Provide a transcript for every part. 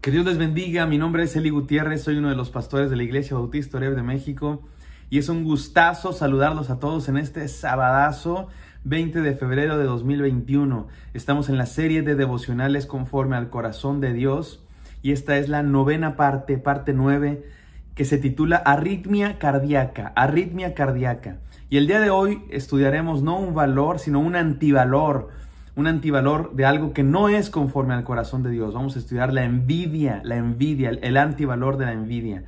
Que Dios les bendiga, mi nombre es Eli Gutiérrez, soy uno de los pastores de la Iglesia Bautista Oreb de México y es un gustazo saludarlos a todos en este sabadazo 20 de febrero de 2021. Estamos en la serie de devocionales conforme al corazón de Dios y esta es la novena parte, parte 9 que se titula Arritmia cardíaca, arritmia cardíaca. Y el día de hoy estudiaremos no un valor, sino un antivalor, un antivalor de algo que no es conforme al corazón de Dios. Vamos a estudiar la envidia, la envidia, el antivalor de la envidia.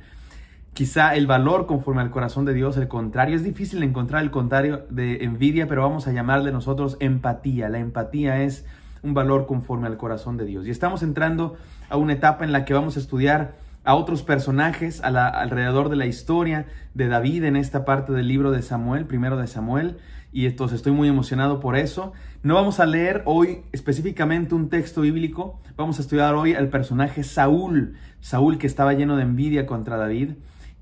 Quizá el valor conforme al corazón de Dios, el contrario. Es difícil encontrar el contrario de envidia, pero vamos a llamarle nosotros empatía. La empatía es un valor conforme al corazón de Dios. Y estamos entrando a una etapa en la que vamos a estudiar a otros personajes alrededor de la historia de David en esta parte del libro de Samuel, primero de Samuel, y entonces estoy muy emocionado por eso. No vamos a leer hoy específicamente un texto bíblico, vamos a estudiar hoy al personaje Saúl, Saúl que estaba lleno de envidia contra David.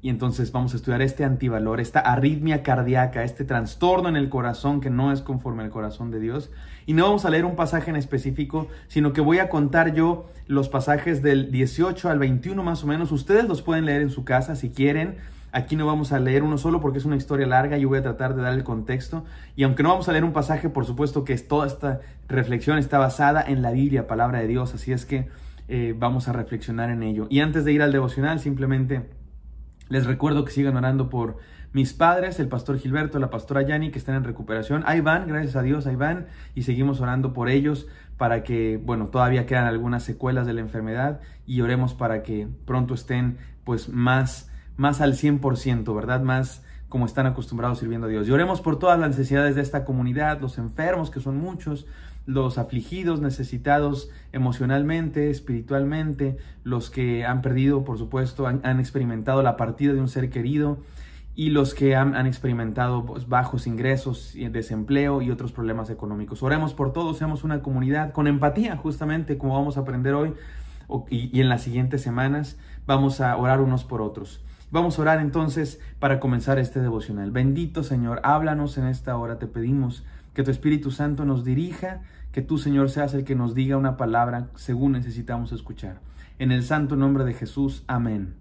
Y entonces vamos a estudiar este antivalor, esta arritmia cardíaca, este trastorno en el corazón que no es conforme al corazón de Dios. Y no vamos a leer un pasaje en específico, sino que voy a contar yo los pasajes del 18 al 21 más o menos. Ustedes los pueden leer en su casa si quieren. Aquí no vamos a leer uno solo porque es una historia larga, yo voy a tratar de dar el contexto. Y aunque no vamos a leer un pasaje, por supuesto que toda esta reflexión está basada en la Biblia, palabra de Dios, así es que eh, vamos a reflexionar en ello. Y antes de ir al devocional, simplemente les recuerdo que sigan orando por mis padres, el pastor Gilberto, la pastora Yanni, que están en recuperación. Ahí van, gracias a Dios, ahí van. Y seguimos orando por ellos para que, bueno, todavía quedan algunas secuelas de la enfermedad y oremos para que pronto estén pues más, más al 100%, ¿verdad? Más como están acostumbrados sirviendo a Dios. Y oremos por todas las necesidades de esta comunidad, los enfermos, que son muchos, los afligidos, necesitados emocionalmente, espiritualmente, los que han perdido, por supuesto, han, experimentado la partida de un ser querido y los que han, experimentado pues, bajos ingresos, desempleo y otros problemas económicos. Oremos por todos, seamos una comunidad con empatía, justamente como vamos a aprender hoy y en las siguientes semanas vamos a orar unos por otros. Vamos a orar entonces para comenzar este devocional. Bendito Señor, háblanos en esta hora, te pedimos que tu Espíritu Santo nos dirija, que tú Señor seas el que nos diga una palabra según necesitamos escuchar. En el santo nombre de Jesús, amén.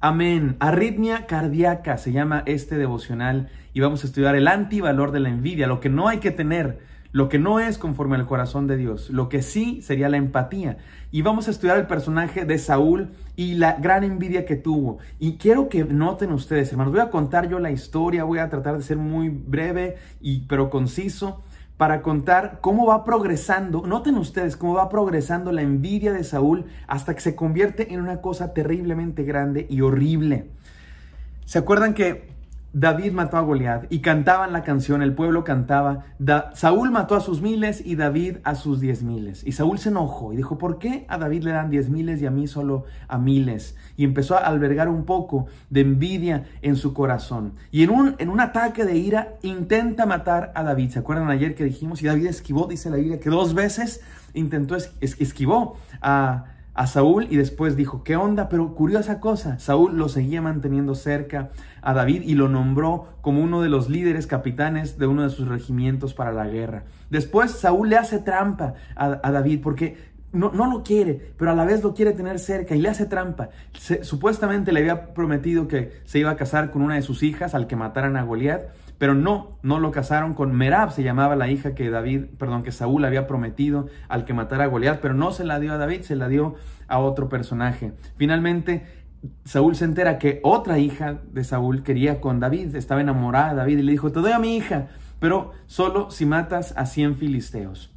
Amén. Arritmia cardíaca se llama este devocional y vamos a estudiar el antivalor de la envidia, lo que no hay que tener lo que no es conforme al corazón de Dios, lo que sí sería la empatía. Y vamos a estudiar el personaje de Saúl y la gran envidia que tuvo. Y quiero que noten ustedes, hermanos, voy a contar yo la historia, voy a tratar de ser muy breve y pero conciso para contar cómo va progresando, noten ustedes cómo va progresando la envidia de Saúl hasta que se convierte en una cosa terriblemente grande y horrible. ¿Se acuerdan que David mató a Goliat y cantaban la canción, el pueblo cantaba, Saúl mató a sus miles y David a sus diez miles. Y Saúl se enojó y dijo, ¿por qué a David le dan diez miles y a mí solo a miles? Y empezó a albergar un poco de envidia en su corazón. Y en un, en un ataque de ira intenta matar a David. ¿Se acuerdan ayer que dijimos? Y David esquivó, dice la Biblia, que dos veces intentó, esquivó a a Saúl y después dijo, ¿qué onda? Pero curiosa cosa, Saúl lo seguía manteniendo cerca a David y lo nombró como uno de los líderes capitanes de uno de sus regimientos para la guerra. Después Saúl le hace trampa a, David porque no, no, lo quiere, pero a la vez lo quiere tener cerca y le hace trampa. supuestamente le había prometido que se iba a casar con una de sus hijas al que mataran a Goliat, pero no, no lo casaron con Merab, se llamaba la hija que David, perdón, que Saúl había prometido al que matara a Goliat, pero no se la dio a David, se la dio a otro personaje. Finalmente, Saúl se entera que otra hija de Saúl quería con David, estaba enamorada de David y le dijo, te doy a mi hija, pero solo si matas a 100 filisteos.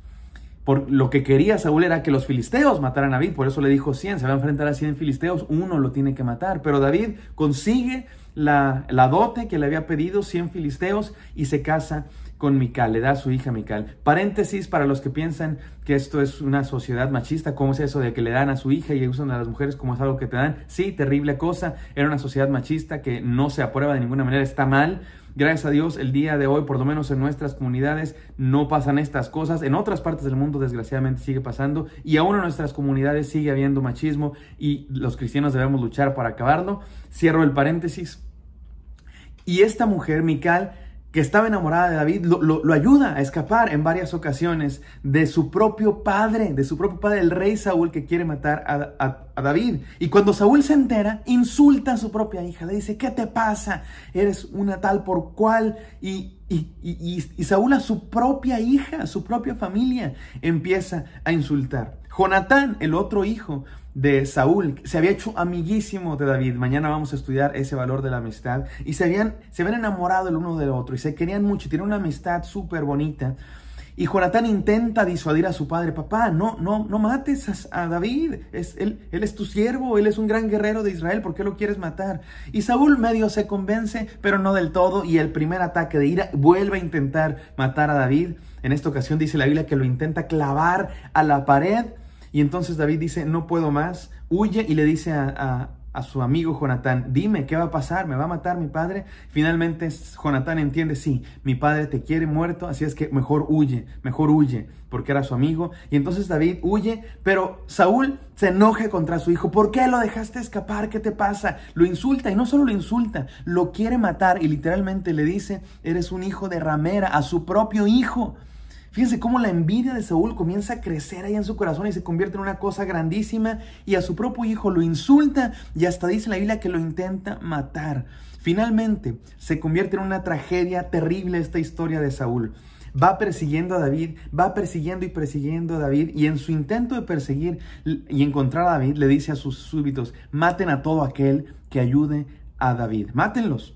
Por lo que quería Saúl era que los filisteos mataran a David, por eso le dijo 100, se va a enfrentar a 100 filisteos, uno lo tiene que matar, pero David consigue la, la dote que le había pedido 100 filisteos y se casa con Mical, le da a su hija Mical. Paréntesis para los que piensan que esto es una sociedad machista, ¿cómo es eso de que le dan a su hija y usan a las mujeres como es algo que te dan? Sí, terrible cosa, era una sociedad machista que no se aprueba de ninguna manera, está mal. Gracias a Dios, el día de hoy, por lo menos en nuestras comunidades, no pasan estas cosas. En otras partes del mundo, desgraciadamente, sigue pasando. Y aún en nuestras comunidades sigue habiendo machismo y los cristianos debemos luchar para acabarlo. Cierro el paréntesis. Y esta mujer, Mical, que estaba enamorada de David, lo, ayuda a escapar en varias ocasiones de su propio padre, de su propio padre, el rey Saúl, que quiere matar a, David. Y cuando Saúl se entera, insulta a su propia hija, le dice, ¿qué te pasa? Eres una tal por cual. Y, y Saúl a su propia hija, a su propia familia, empieza a insultar. Jonatán, el otro hijo de Saúl, se había hecho amiguísimo de David. Mañana vamos a estudiar ese valor de la amistad. Y se habían, se habían enamorado el uno del otro y se querían mucho. Tienen una amistad súper bonita. Y Jonatán intenta disuadir a su padre, papá, no, no, no mates a, David, es, él, él, es tu siervo, él es un gran guerrero de Israel, ¿por qué lo quieres matar? Y Saúl medio se convence, pero no del todo, y el primer ataque de ira vuelve a intentar matar a David. En esta ocasión dice la Biblia que lo intenta clavar a la pared y entonces David dice, no puedo más, huye y le dice a, su amigo Jonatán, dime, ¿qué va a pasar? ¿Me va a matar mi padre? Finalmente Jonatán entiende, sí, mi padre te quiere muerto, así es que mejor huye, mejor huye, porque era su amigo. Y entonces David huye, pero Saúl se enoja contra su hijo, ¿por qué lo dejaste escapar? ¿Qué te pasa? Lo insulta y no solo lo insulta, lo quiere matar y literalmente le dice, eres un hijo de ramera a su propio hijo. Fíjense cómo la envidia de Saúl comienza a crecer ahí en su corazón y se convierte en una cosa grandísima y a su propio hijo lo insulta y hasta dice la Biblia que lo intenta matar. Finalmente se convierte en una tragedia terrible esta historia de Saúl. Va persiguiendo a David, va persiguiendo y persiguiendo a David y en su intento de perseguir y encontrar a David le dice a sus súbditos, maten a todo aquel que ayude a David, mátenlos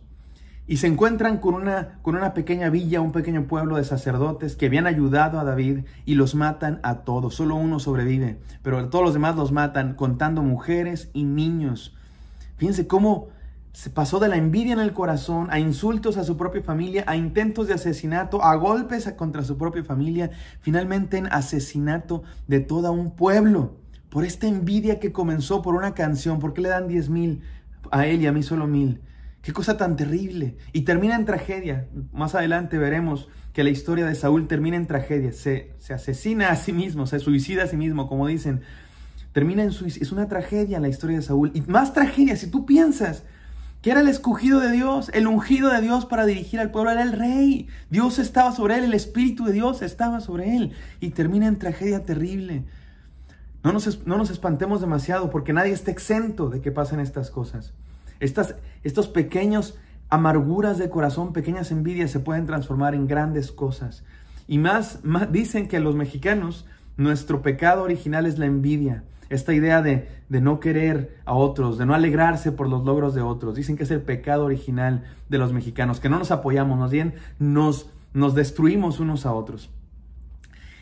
y se encuentran con una, con una pequeña villa, un pequeño pueblo de sacerdotes que habían ayudado a David y los matan a todos. Solo uno sobrevive, pero todos los demás los matan, contando mujeres y niños. Fíjense cómo se pasó de la envidia en el corazón a insultos a su propia familia, a intentos de asesinato, a golpes contra su propia familia, finalmente en asesinato de todo un pueblo. Por esta envidia que comenzó por una canción, ¿por qué le dan diez mil a él y a mí solo mil? Qué cosa tan terrible. Y termina en tragedia. Más adelante veremos que la historia de Saúl termina en tragedia. Se, asesina a sí mismo, se suicida a sí mismo, como dicen. Termina en suicidio. Es una tragedia la historia de Saúl. Y más tragedia, si tú piensas que era el escogido de Dios, el ungido de Dios para dirigir al pueblo, era el rey. Dios estaba sobre él, el Espíritu de Dios estaba sobre él. Y termina en tragedia terrible. No no nos espantemos demasiado porque nadie está exento de que pasen estas cosas. Estas, estos pequeños amarguras de corazón, pequeñas envidias se pueden transformar en grandes cosas. Y más, más dicen que los mexicanos, nuestro pecado original es la envidia. Esta idea de, no querer a otros, de no alegrarse por los logros de otros. Dicen que es el pecado original de los mexicanos, que no nos apoyamos, más bien nos destruimos unos a otros.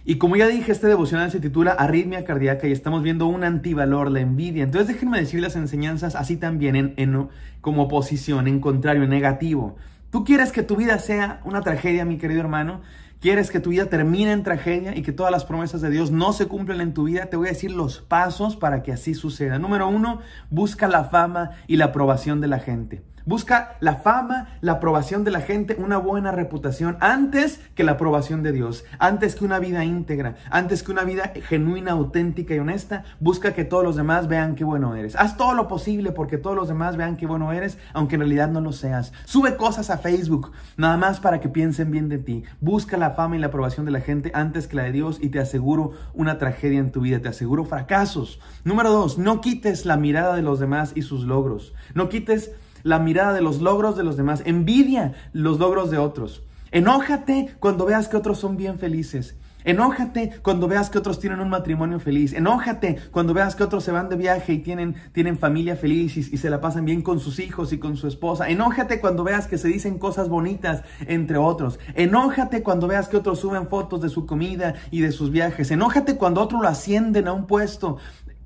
Y como ya dije, este devocional se titula Arritmia cardíaca y estamos viendo un antivalor, la envidia. Entonces déjenme decir las enseñanzas así también, en, como oposición, en contrario, en negativo. ¿Tú quieres que tu vida sea una tragedia, mi querido hermano? ¿Quieres que tu vida termine en tragedia y que todas las promesas de Dios no se cumplan en tu vida? Te voy a decir los pasos para que así suceda. Número uno, busca la fama y la aprobación de la gente. Busca la fama, la aprobación de la gente, una buena reputación, antes que la aprobación de Dios, antes que una vida íntegra, antes que una vida genuina, auténtica y honesta. Busca que todos los demás vean qué bueno eres. Haz todo lo posible porque todos los demás vean qué bueno eres, aunque en realidad no lo seas. Sube cosas a Facebook, nada más para que piensen bien de ti. Busca la fama y la aprobación de la gente antes que la de Dios y te aseguro una tragedia en tu vida, te aseguro fracasos. Número dos, no quites la mirada de los demás y sus logros. No quites la mirada de los logros de los demás, envidia los logros de otros. Enójate cuando veas que otros son bien felices. Enójate cuando veas que otros tienen un matrimonio feliz. Enójate cuando veas que otros se van de viaje y tienen, familia feliz y, se la pasan bien con sus hijos y con su esposa. Enójate cuando veas que se dicen cosas bonitas entre otros. Enójate cuando veas que otros suben fotos de su comida y de sus viajes. Enójate cuando otros lo ascienden a un puesto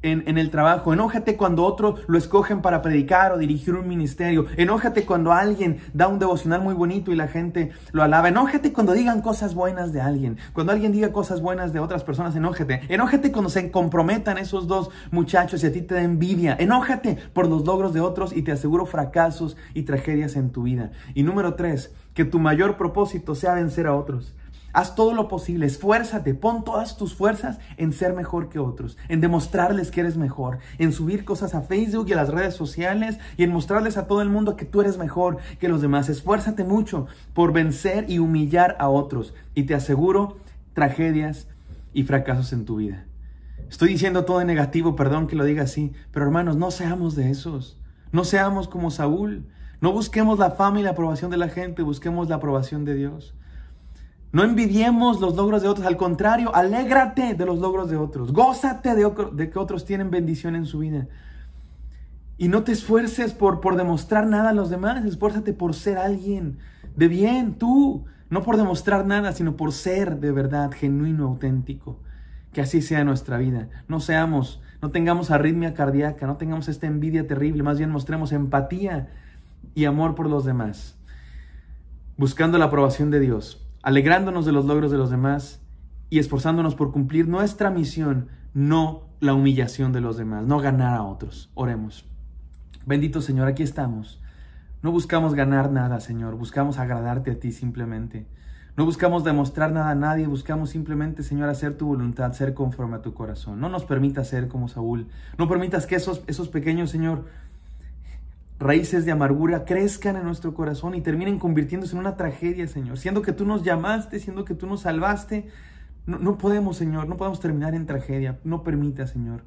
en, el trabajo, enójate cuando otros lo escogen para predicar o dirigir un ministerio, enójate cuando alguien da un devocional muy bonito y la gente lo alaba, enójate cuando digan cosas buenas de alguien, cuando alguien diga cosas buenas de otras personas, enójate, enójate cuando se comprometan esos dos muchachos y a ti te da envidia, enójate por los logros de otros y te aseguro fracasos y tragedias en tu vida. Y número tres, que tu mayor propósito sea vencer a otros. Haz todo lo posible, esfuérzate, pon todas tus fuerzas en ser mejor que otros, en demostrarles que eres mejor, en subir cosas a Facebook y a las redes sociales y en mostrarles a todo el mundo que tú eres mejor que los demás. Esfuérzate mucho por vencer y humillar a otros y te aseguro tragedias y fracasos en tu vida. Estoy diciendo todo en negativo, perdón que lo diga así, pero hermanos, no seamos de esos. No seamos como Saúl. No busquemos la fama y la aprobación de la gente, busquemos la aprobación de Dios. No envidiemos los logros de otros, al contrario, alégrate de los logros de otros, gózate de, que otros tienen bendición en su vida. Y no te esfuerces por, por demostrar nada a los demás, esfuérzate por ser alguien de bien, tú, no por demostrar nada, sino por ser de verdad genuino, auténtico. Que así sea nuestra vida. No seamos, no tengamos arritmia cardíaca, no tengamos esta envidia terrible, más bien mostremos empatía y amor por los demás, buscando la aprobación de Dios alegrándonos de los logros de los demás y esforzándonos por cumplir nuestra misión, no la humillación de los demás, no ganar a otros. Oremos. Bendito Señor, aquí estamos. No buscamos ganar nada, Señor, buscamos agradarte a ti simplemente. No buscamos demostrar nada a nadie, buscamos simplemente, Señor, hacer tu voluntad, ser conforme a tu corazón. No nos permitas ser como Saúl. No permitas que esos, esos pequeños, Señor, raíces de amargura crezcan en nuestro corazón y terminen convirtiéndose en una tragedia, Señor. Siendo que tú nos llamaste, siendo que tú nos salvaste, no, podemos, Señor, no podemos terminar en tragedia. No permita, Señor.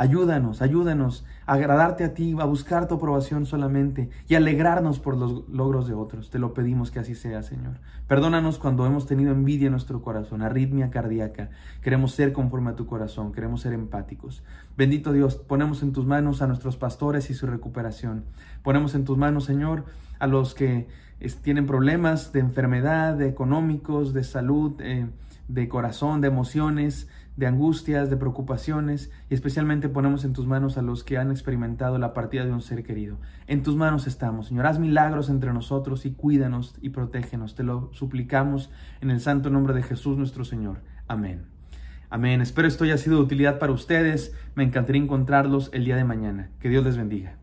Ayúdanos, ayúdanos a agradarte a ti, a buscar tu aprobación solamente y alegrarnos por los logros de otros. Te lo pedimos que así sea, Señor. Perdónanos cuando hemos tenido envidia en nuestro corazón, arritmia cardíaca. Queremos ser conforme a tu corazón, queremos ser empáticos. Bendito Dios, ponemos en tus manos a nuestros pastores y su recuperación. Ponemos en tus manos, Señor, a los que tienen problemas de enfermedad, de económicos, de salud, eh, de corazón, de emociones de angustias, de preocupaciones, y especialmente ponemos en tus manos a los que han experimentado la partida de un ser querido. En tus manos estamos, Señor. Haz milagros entre nosotros y cuídanos y protégenos. Te lo suplicamos en el santo nombre de Jesús nuestro Señor. Amén. Amén. Espero esto haya sido de utilidad para ustedes. Me encantaría encontrarlos el día de mañana. Que Dios les bendiga.